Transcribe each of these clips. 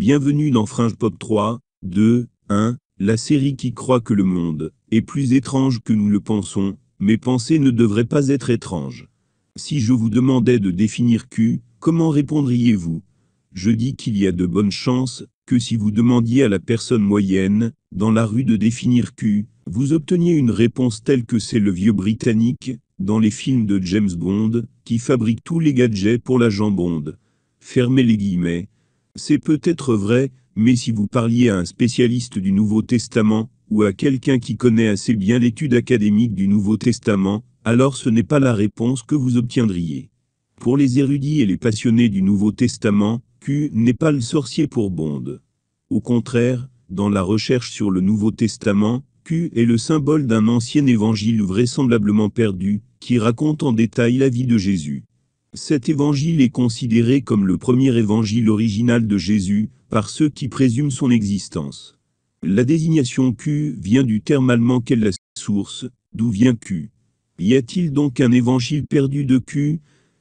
Bienvenue dans Fringe 3, 2, 1, la série qui croit que le monde est plus étrange que nous le pensons, mes pensées ne devraient pas être étranges. Si je vous demandais de définir Q, comment répondriez-vous Je dis qu'il y a de bonnes chances que si vous demandiez à la personne moyenne, dans la rue de définir Q, vous obteniez une réponse telle que c'est le vieux britannique, dans les films de James Bond, qui fabrique tous les gadgets pour la jambonde. Fermez les guillemets. C'est peut-être vrai, mais si vous parliez à un spécialiste du Nouveau Testament, ou à quelqu'un qui connaît assez bien l'étude académique du Nouveau Testament, alors ce n'est pas la réponse que vous obtiendriez. Pour les érudits et les passionnés du Nouveau Testament, Q n'est pas le sorcier pour Bond. Au contraire, dans la recherche sur le Nouveau Testament, Q est le symbole d'un ancien évangile vraisemblablement perdu, qui raconte en détail la vie de Jésus. Cet évangile est considéré comme le premier évangile original de Jésus, par ceux qui présument son existence. La désignation Q vient du terme allemand qu'est la source, d'où vient Q. Y a-t-il donc un évangile perdu de Q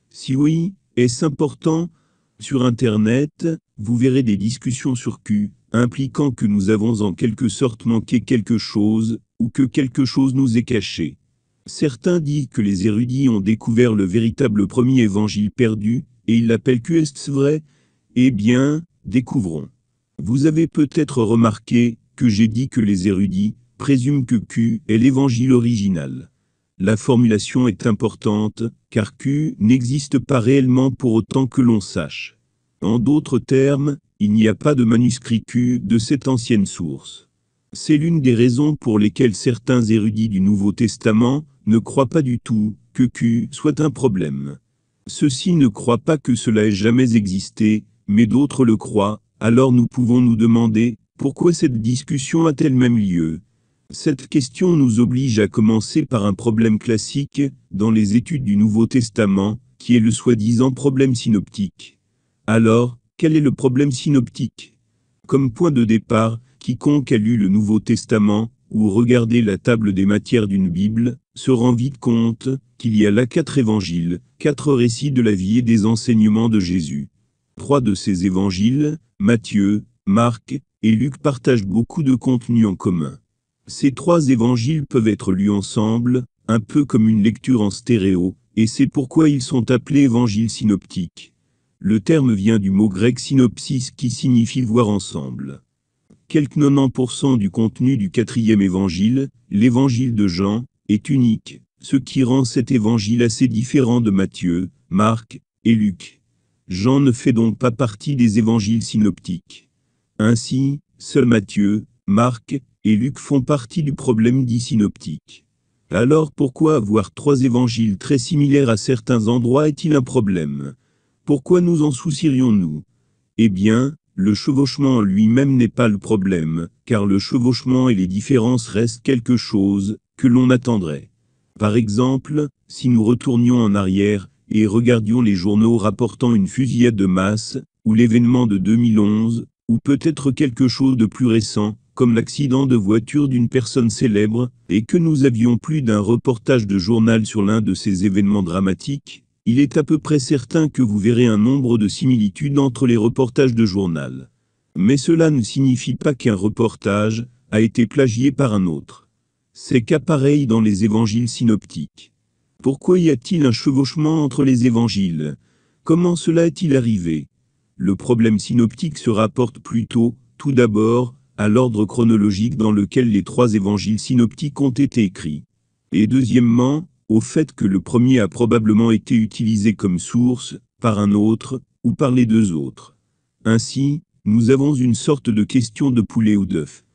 Si oui, est-ce important Sur Internet, vous verrez des discussions sur Q, impliquant que nous avons en quelque sorte manqué quelque chose, ou que quelque chose nous est caché. Certains disent que les érudits ont découvert le véritable premier évangile perdu, et ils l'appellent Q. est vrai Eh bien, découvrons. Vous avez peut-être remarqué que j'ai dit que les érudits présument que Q est l'évangile original. La formulation est importante, car Q n'existe pas réellement pour autant que l'on sache. En d'autres termes, il n'y a pas de manuscrit Q de cette ancienne source. C'est l'une des raisons pour lesquelles certains érudits du Nouveau Testament ne croient pas du tout que Q soit un problème. Ceux-ci ne croient pas que cela ait jamais existé, mais d'autres le croient, alors nous pouvons nous demander, pourquoi cette discussion a-t-elle même lieu Cette question nous oblige à commencer par un problème classique, dans les études du Nouveau Testament, qui est le soi-disant problème synoptique. Alors, quel est le problème synoptique Comme point de départ, Quiconque a lu le Nouveau Testament, ou regardé la table des matières d'une Bible, se rend vite compte qu'il y a là quatre évangiles, quatre récits de la vie et des enseignements de Jésus. Trois de ces évangiles, Matthieu, Marc et Luc partagent beaucoup de contenu en commun. Ces trois évangiles peuvent être lus ensemble, un peu comme une lecture en stéréo, et c'est pourquoi ils sont appelés évangiles synoptiques. Le terme vient du mot grec synopsis qui signifie voir ensemble. Quelques 90% du contenu du quatrième évangile, l'évangile de Jean, est unique, ce qui rend cet évangile assez différent de Matthieu, Marc et Luc. Jean ne fait donc pas partie des évangiles synoptiques. Ainsi, seuls Matthieu, Marc et Luc font partie du problème dit synoptique. Alors pourquoi avoir trois évangiles très similaires à certains endroits est-il un problème Pourquoi nous en soucierions-nous Eh bien, le chevauchement lui-même n'est pas le problème, car le chevauchement et les différences restent quelque chose que l'on attendrait. Par exemple, si nous retournions en arrière et regardions les journaux rapportant une fusillade de masse, ou l'événement de 2011, ou peut-être quelque chose de plus récent, comme l'accident de voiture d'une personne célèbre, et que nous avions plus d'un reportage de journal sur l'un de ces événements dramatiques, il est à peu près certain que vous verrez un nombre de similitudes entre les reportages de journal. Mais cela ne signifie pas qu'un reportage a été plagié par un autre. C'est qu'appareil dans les évangiles synoptiques. Pourquoi y a-t-il un chevauchement entre les évangiles Comment cela est-il arrivé Le problème synoptique se rapporte plutôt, tout d'abord, à l'ordre chronologique dans lequel les trois évangiles synoptiques ont été écrits. Et deuxièmement, au fait que le premier a probablement été utilisé comme source, par un autre, ou par les deux autres. Ainsi, nous avons une sorte de question de poulet ou d'œuf.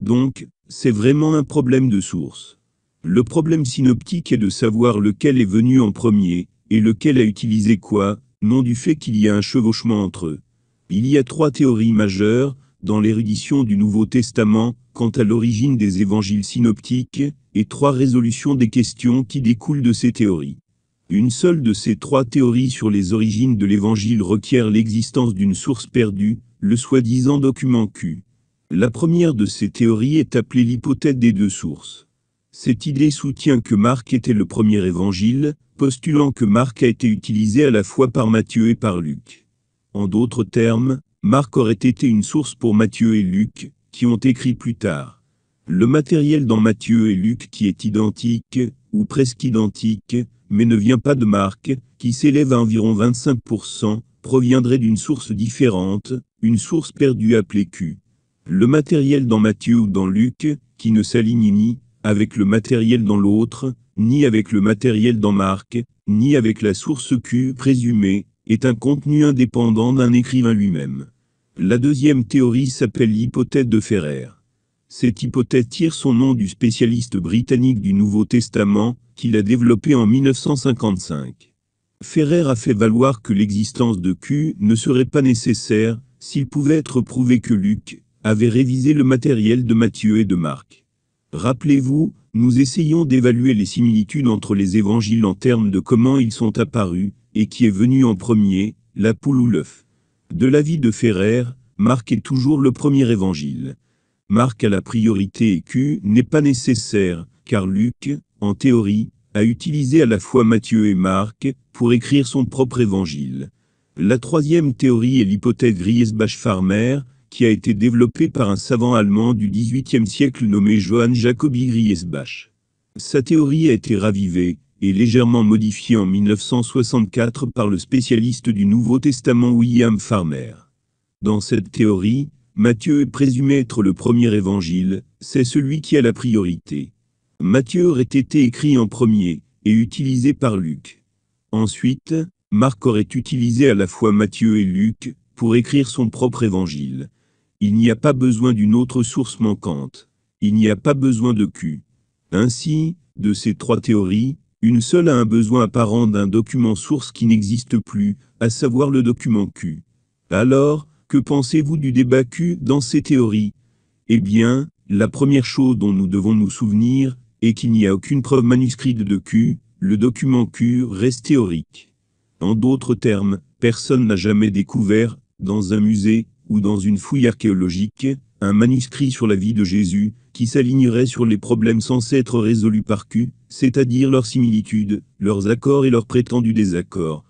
Donc, c'est vraiment un problème de source. Le problème synoptique est de savoir lequel est venu en premier, et lequel a utilisé quoi, non du fait qu'il y a un chevauchement entre eux. Il y a trois théories majeures, dans l'érudition du Nouveau Testament, quant à l'origine des évangiles synoptiques, et trois résolutions des questions qui découlent de ces théories. Une seule de ces trois théories sur les origines de l'Évangile requiert l'existence d'une source perdue, le soi-disant document Q. La première de ces théories est appelée l'hypothèse des deux sources. Cette idée soutient que Marc était le premier évangile, postulant que Marc a été utilisé à la fois par Matthieu et par Luc. En d'autres termes, Marc aurait été une source pour Matthieu et Luc, qui ont écrit plus tard. Le matériel dans Matthieu et Luc qui est identique, ou presque identique, mais ne vient pas de Marc, qui s'élève à environ 25%, proviendrait d'une source différente, une source perdue appelée Q. Le matériel dans Matthieu ou dans Luc, qui ne s'aligne ni avec le matériel dans l'autre, ni avec le matériel dans Marc, ni avec la source Q présumée, est un contenu indépendant d'un écrivain lui-même. La deuxième théorie s'appelle l'hypothèse de Ferrer. Cette hypothèse tire son nom du spécialiste britannique du Nouveau Testament, qu'il a développé en 1955. Ferrer a fait valoir que l'existence de Q ne serait pas nécessaire s'il pouvait être prouvé que Luc avait révisé le matériel de Matthieu et de Marc. Rappelez-vous, nous essayons d'évaluer les similitudes entre les évangiles en termes de comment ils sont apparus, et qui est venu en premier, la poule ou l'œuf. De l'avis de Ferrer, Marc est toujours le premier évangile. Marc à la priorité Q n'est pas nécessaire, car Luc, en théorie, a utilisé à la fois Matthieu et Marc pour écrire son propre évangile. La troisième théorie est l'hypothèse Griesbach-Farmer, qui a été développée par un savant allemand du XVIIIe siècle nommé Johann Jacobi Griesbach. Sa théorie a été ravivée et légèrement modifiée en 1964 par le spécialiste du Nouveau Testament William Farmer. Dans cette théorie, Matthieu est présumé être le premier évangile, c'est celui qui a la priorité. Matthieu aurait été écrit en premier, et utilisé par Luc. Ensuite, Marc aurait utilisé à la fois Matthieu et Luc, pour écrire son propre évangile. Il n'y a pas besoin d'une autre source manquante. Il n'y a pas besoin de Q. Ainsi, de ces trois théories, une seule a un besoin apparent d'un document source qui n'existe plus, à savoir le document Q. Alors, que pensez-vous du débat Q dans ces théories Eh bien, la première chose dont nous devons nous souvenir est qu'il n'y a aucune preuve manuscrite de Q, le document Q reste théorique. En d'autres termes, personne n'a jamais découvert, dans un musée ou dans une fouille archéologique, un manuscrit sur la vie de Jésus, qui s'alignerait sur les problèmes censés être résolus par Q, c'est-à-dire leurs similitudes, leurs accords et leurs prétendus désaccords.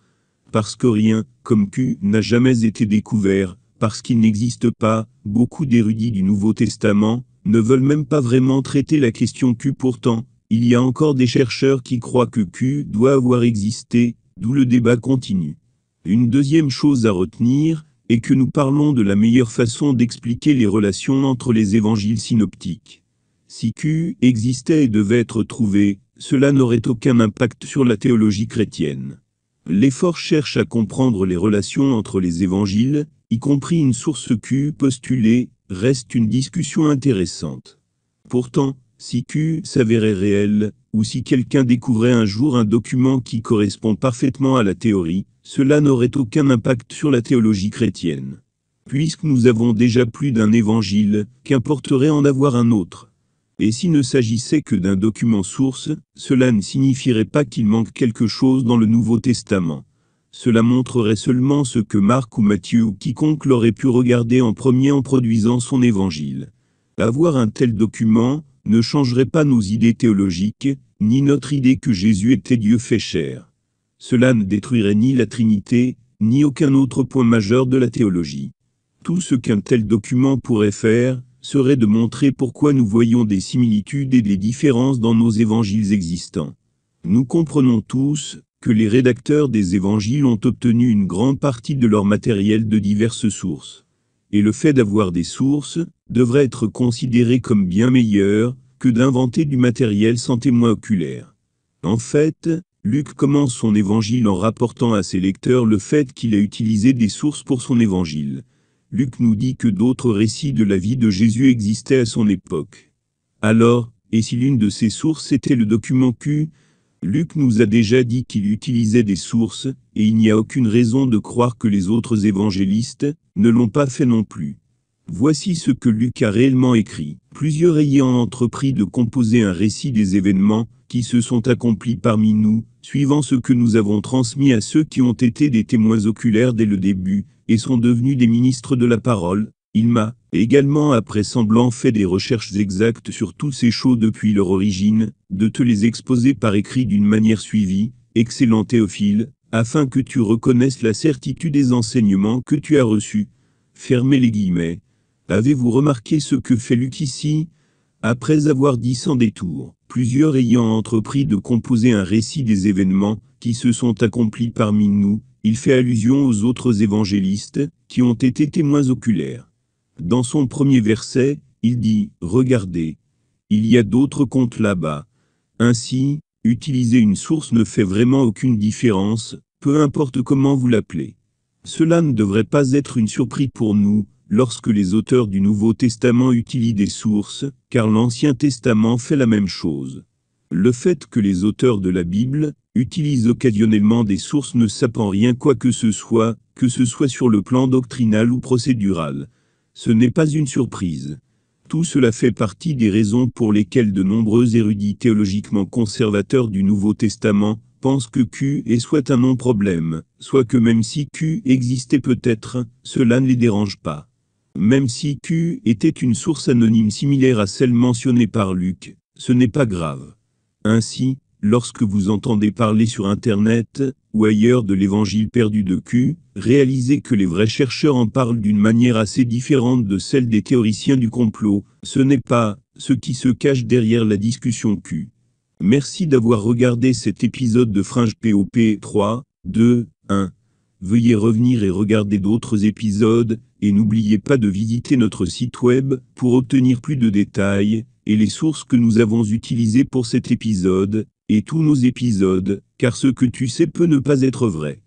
Parce que rien, comme Q, n'a jamais été découvert, parce qu'il n'existe pas, beaucoup d'érudits du Nouveau Testament, ne veulent même pas vraiment traiter la question Q pourtant, il y a encore des chercheurs qui croient que Q doit avoir existé, d'où le débat continue. Une deuxième chose à retenir, est que nous parlons de la meilleure façon d'expliquer les relations entre les évangiles synoptiques. Si Q existait et devait être trouvé, cela n'aurait aucun impact sur la théologie chrétienne. L'effort cherche à comprendre les relations entre les évangiles, y compris une source Q postulée, reste une discussion intéressante. Pourtant, si Q s'avérait réel, ou si quelqu'un découvrait un jour un document qui correspond parfaitement à la théorie, cela n'aurait aucun impact sur la théologie chrétienne. Puisque nous avons déjà plus d'un évangile, qu'importerait en avoir un autre et s'il ne s'agissait que d'un document source, cela ne signifierait pas qu'il manque quelque chose dans le Nouveau Testament. Cela montrerait seulement ce que Marc ou Matthieu ou quiconque l'aurait pu regarder en premier en produisant son évangile. Avoir un tel document ne changerait pas nos idées théologiques, ni notre idée que Jésus était Dieu fait chair. Cela ne détruirait ni la Trinité, ni aucun autre point majeur de la théologie. Tout ce qu'un tel document pourrait faire, serait de montrer pourquoi nous voyons des similitudes et des différences dans nos évangiles existants. Nous comprenons tous que les rédacteurs des évangiles ont obtenu une grande partie de leur matériel de diverses sources. Et le fait d'avoir des sources devrait être considéré comme bien meilleur que d'inventer du matériel sans témoin oculaire. En fait, Luc commence son évangile en rapportant à ses lecteurs le fait qu'il a utilisé des sources pour son évangile. Luc nous dit que d'autres récits de la vie de Jésus existaient à son époque. Alors, et si l'une de ces sources était le document Q, Luc nous a déjà dit qu'il utilisait des sources, et il n'y a aucune raison de croire que les autres évangélistes ne l'ont pas fait non plus. Voici ce que Luc a réellement écrit. Plusieurs ayant entrepris de composer un récit des événements qui se sont accomplis parmi nous, suivant ce que nous avons transmis à ceux qui ont été des témoins oculaires dès le début, et sont devenus des ministres de la parole, il m'a, également après semblant fait des recherches exactes sur tous ces shows depuis leur origine, de te les exposer par écrit d'une manière suivie, excellent Théophile, afin que tu reconnaisses la certitude des enseignements que tu as reçus. Fermez les guillemets. Avez-vous remarqué ce que fait Luc ici Après avoir dit sans détour, plusieurs ayant entrepris de composer un récit des événements qui se sont accomplis parmi nous, il fait allusion aux autres évangélistes, qui ont été témoins oculaires. Dans son premier verset, il dit, Regardez, il y a d'autres comptes là-bas. Ainsi, utiliser une source ne fait vraiment aucune différence, peu importe comment vous l'appelez. Cela ne devrait pas être une surprise pour nous, lorsque les auteurs du Nouveau Testament utilisent des sources, car l'Ancien Testament fait la même chose. Le fait que les auteurs de la Bible utilisent occasionnellement des sources ne sapant rien quoi que ce soit, que ce soit sur le plan doctrinal ou procédural. Ce n'est pas une surprise. Tout cela fait partie des raisons pour lesquelles de nombreux érudits théologiquement conservateurs du Nouveau Testament pensent que Q est soit un non-problème, soit que même si Q existait peut-être, cela ne les dérange pas. Même si Q était une source anonyme similaire à celle mentionnée par Luc, ce n'est pas grave. Ainsi, lorsque vous entendez parler sur Internet, ou ailleurs de l'évangile perdu de Q, réalisez que les vrais chercheurs en parlent d'une manière assez différente de celle des théoriciens du complot. Ce n'est pas ce qui se cache derrière la discussion Q. Merci d'avoir regardé cet épisode de Fringe POP 3, 2, 1. Veuillez revenir et regarder d'autres épisodes, et n'oubliez pas de visiter notre site web pour obtenir plus de détails, et les sources que nous avons utilisées pour cet épisode, et tous nos épisodes, car ce que tu sais peut ne pas être vrai.